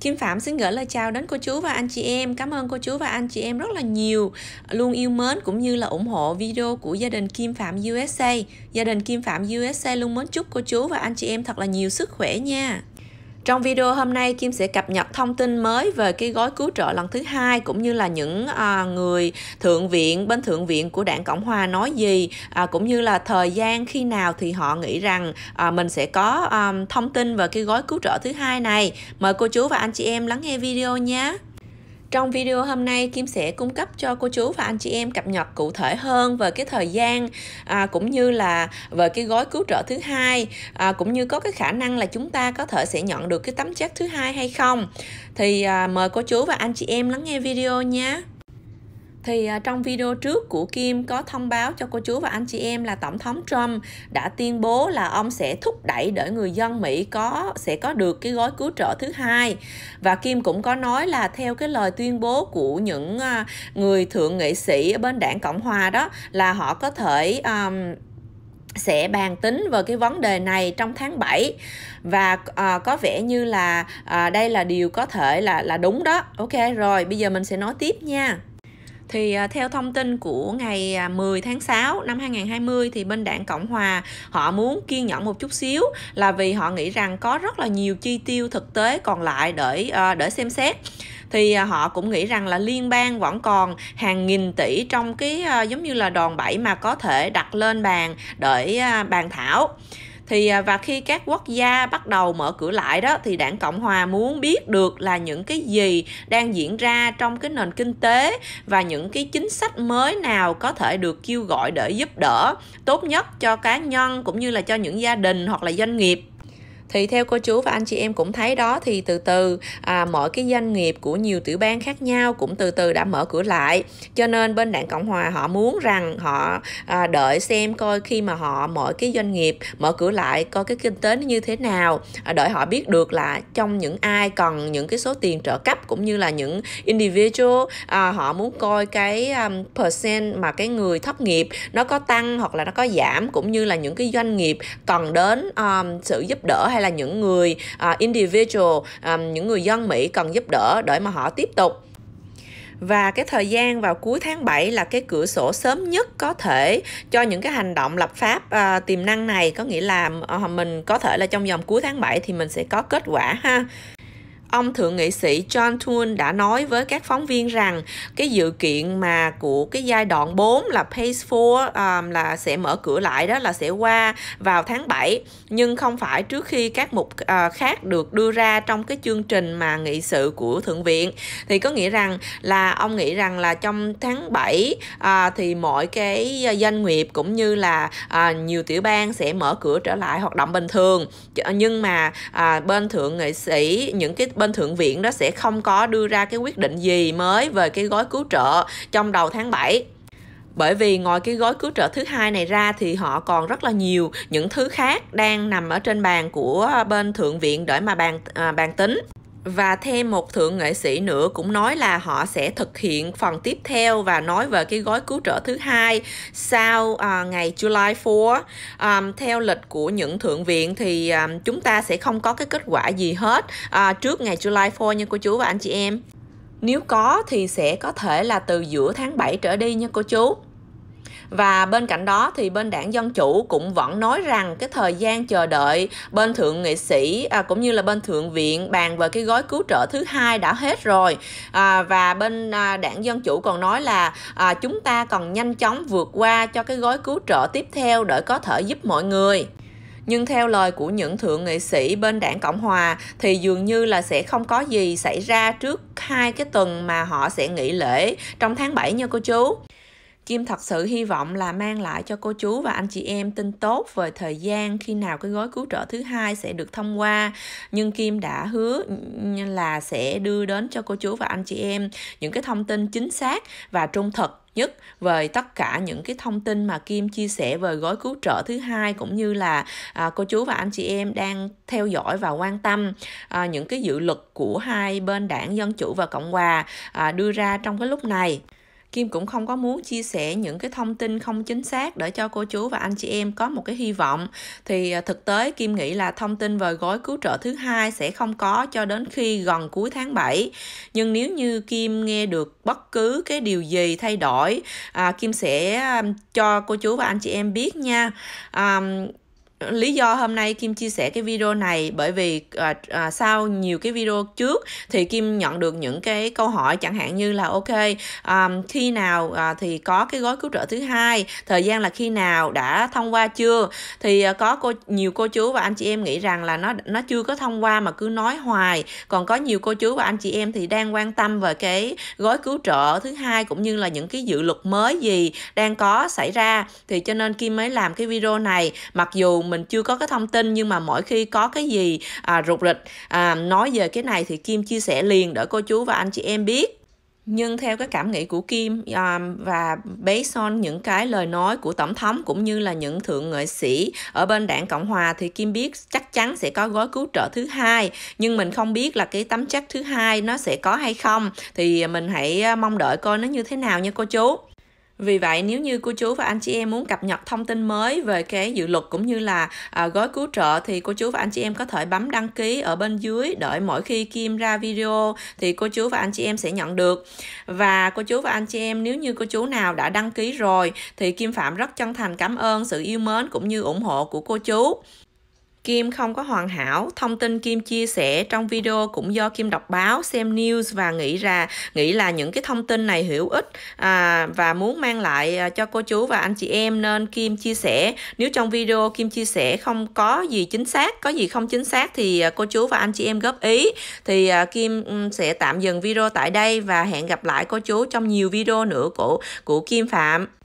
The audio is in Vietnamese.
Kim Phạm xin gửi lời chào đến cô chú và anh chị em. Cảm ơn cô chú và anh chị em rất là nhiều luôn yêu mến cũng như là ủng hộ video của gia đình Kim Phạm USA. Gia đình Kim Phạm USA luôn mến chúc cô chú và anh chị em thật là nhiều sức khỏe nha. Trong video hôm nay Kim sẽ cập nhật thông tin mới về cái gói cứu trợ lần thứ hai cũng như là những à, người thượng viện bên thượng viện của đảng Cộng hòa nói gì à, cũng như là thời gian khi nào thì họ nghĩ rằng à, mình sẽ có à, thông tin về cái gói cứu trợ thứ hai này. Mời cô chú và anh chị em lắng nghe video nhé. Trong video hôm nay Kim sẽ cung cấp cho cô chú và anh chị em cập nhật cụ thể hơn về cái thời gian à, cũng như là về cái gói cứu trợ thứ hai à, cũng như có cái khả năng là chúng ta có thể sẽ nhận được cái tấm check thứ hai hay không. Thì à, mời cô chú và anh chị em lắng nghe video nhé thì à, trong video trước của Kim có thông báo cho cô chú và anh chị em là tổng thống Trump đã tuyên bố là ông sẽ thúc đẩy để người dân Mỹ có sẽ có được cái gói cứu trợ thứ hai và Kim cũng có nói là theo cái lời tuyên bố của những à, người thượng nghị sĩ ở bên đảng Cộng hòa đó là họ có thể um, sẽ bàn tính về cái vấn đề này trong tháng 7 và à, có vẻ như là à, đây là điều có thể là là đúng đó. Ok rồi, bây giờ mình sẽ nói tiếp nha. Thì à, theo thông tin của ngày 10 à, tháng 6 năm 2020 thì bên đảng Cộng Hòa họ muốn kiên nhẫn một chút xíu là vì họ nghĩ rằng có rất là nhiều chi tiêu thực tế còn lại để à, để xem xét thì họ cũng nghĩ rằng là liên bang vẫn còn hàng nghìn tỷ trong cái giống như là đòn bẩy mà có thể đặt lên bàn để bàn thảo thì à, và khi các quốc gia bắt đầu mở cửa lại đó thì đảng cộng hòa muốn biết được là những cái gì đang diễn ra trong cái nền kinh tế và những cái chính sách mới nào có thể được kêu gọi để giúp đỡ tốt nhất cho cá nhân cũng như là cho những gia đình hoặc là doanh nghiệp thì theo cô chú và anh chị em cũng thấy đó thì từ từ à, mọi cái doanh nghiệp của nhiều tiểu bang khác nhau cũng từ từ đã mở cửa lại cho nên bên đảng cộng hòa họ muốn rằng họ à, đợi xem coi khi mà họ mọi cái doanh nghiệp mở cửa lại coi cái kinh tế nó như thế nào à, đợi họ biết được là trong những ai cần những cái số tiền trợ cấp cũng như là những individual à, họ muốn coi cái um, percent mà cái người thất nghiệp nó có tăng hoặc là nó có giảm cũng như là những cái doanh nghiệp cần đến um, sự giúp đỡ hay hay là những người uh, individual um, những người dân Mỹ cần giúp đỡ để mà họ tiếp tục và cái thời gian vào cuối tháng 7 là cái cửa sổ sớm nhất có thể cho những cái hành động lập pháp à, tiềm năng này có nghĩa là à, mình có thể là trong vòng cuối tháng 7 thì mình sẽ có kết quả ha ông thượng nghị sĩ John Thune đã nói với các phóng viên rằng cái dự kiện mà của cái giai đoạn 4 là phase 4 um, là sẽ mở cửa lại đó là sẽ qua vào tháng 7 nhưng không phải trước khi các mục uh, khác được đưa ra trong cái chương trình mà nghị sự của thượng viện thì có nghĩa rằng là ông nghĩ rằng là trong tháng 7 uh, à, thì mọi cái à, doanh nghiệp cũng như là uh, nhiều tiểu bang sẽ mở cửa trở lại hoạt động bình thường nhưng mà uh, bên thượng nghị sĩ những cái bên thượng viện đó sẽ không có đưa ra cái quyết định gì mới về cái gói cứu trợ trong đầu tháng 7 bởi vì ngoài cái gói cứu trợ thứ hai này ra thì họ còn rất là nhiều những thứ khác đang nằm ở trên bàn của bên thượng viện để mà bàn à, bàn tính và thêm một thượng nghệ sĩ nữa cũng nói là họ sẽ thực hiện phần tiếp theo và nói về cái gói cứu trợ thứ hai sau à, ngày July 4 à, theo lịch của những thượng viện thì à, chúng ta sẽ không có cái kết quả gì hết à, trước ngày July 4 nha cô chú và anh chị em nếu có thì sẽ có thể là từ giữa tháng 7 trở đi nha cô chú và bên cạnh đó thì bên đảng dân chủ cũng vẫn nói rằng cái thời gian chờ đợi bên thượng nghị sĩ à, cũng như là bên thượng viện bàn về cái gói cứu trợ thứ hai đã hết rồi à, và bên à, đảng dân chủ còn nói là à, chúng ta cần nhanh chóng vượt qua cho cái gói cứu trợ tiếp theo để có thể giúp mọi người nhưng theo lời của những thượng nghị sĩ bên đảng Cộng Hòa thì dường như là sẽ không có gì xảy ra trước hai cái tuần mà họ sẽ nghỉ lễ trong tháng 7 nha cô chú. Kim thật sự hy vọng là mang lại cho cô chú và anh chị em tin tốt về thời gian khi nào cái gói cứu trợ thứ hai sẽ được thông qua. Nhưng Kim đã hứa là sẽ đưa đến cho cô chú và anh chị em những cái thông tin chính xác và trung thực nhất về tất cả những cái thông tin mà Kim chia sẻ về gói cứu trợ thứ hai cũng như là à, cô chú và anh chị em đang theo dõi và quan tâm à, những cái dự luật của hai bên đảng Dân chủ và Cộng hòa à, đưa ra trong cái lúc này. Kim cũng không có muốn chia sẻ những cái thông tin không chính xác để cho cô chú và anh chị em có một cái hy vọng. Thì à, thực tế Kim nghĩ là thông tin về gói cứu trợ thứ hai sẽ không có cho đến khi gần cuối tháng 7. Nhưng nếu như Kim nghe được bất cứ cái điều gì thay đổi, à, Kim sẽ à, cho cô chú và anh chị em biết nha. À, lý do hôm nay kim chia sẻ cái video này bởi vì à, à, sau nhiều cái video trước thì kim nhận được những cái câu hỏi chẳng hạn như là ok um, khi nào à, thì có cái gói cứu trợ thứ hai thời gian là khi nào đã thông qua chưa thì à, có cô nhiều cô chú và anh chị em nghĩ rằng là nó nó chưa có thông qua mà cứ nói hoài còn có nhiều cô chú và anh chị em thì đang quan tâm về cái gói cứu trợ thứ hai cũng như là những cái dự luật mới gì đang có xảy ra thì cho nên kim mới làm cái video này mặc dù mình chưa có cái thông tin nhưng mà mỗi khi có cái gì à, rụt rịch à, nói về cái này thì kim chia sẻ liền để cô chú và anh chị em biết nhưng theo cái cảm nghĩ của Kim um, và based on những cái lời nói của tổng thống cũng như là những thượng nghị sĩ ở bên đảng Cộng hòa thì Kim biết chắc chắn sẽ có gói cứu trợ thứ hai nhưng mình không biết là cái tấm chắc thứ hai nó sẽ có hay không thì mình hãy à, mong đợi coi nó như thế nào nha cô chú. Vì vậy nếu như cô chú và anh chị em muốn cập nhật thông tin mới về cái dự luật cũng như là à, gói cứu trợ thì cô chú và anh chị em có thể bấm đăng ký ở bên dưới đợi mỗi khi Kim ra video thì cô chú và anh chị em sẽ nhận được. Và cô chú và anh chị em nếu như cô chú nào đã đăng ký rồi thì Kim Phạm rất chân thành cảm ơn sự yêu mến cũng như ủng hộ của cô chú. Kim không có hoàn hảo, thông tin Kim chia sẻ trong video cũng do Kim đọc báo, xem news và nghĩ ra nghĩ là những cái thông tin này hữu ích à, và muốn mang lại à, cho cô chú và anh chị em nên Kim chia sẻ. Nếu trong video Kim chia sẻ không có gì chính xác, có gì không chính xác thì à, cô chú và anh chị em góp ý. Thì à, Kim sẽ tạm dừng video tại đây và hẹn gặp lại cô chú trong nhiều video nữa của của Kim Phạm.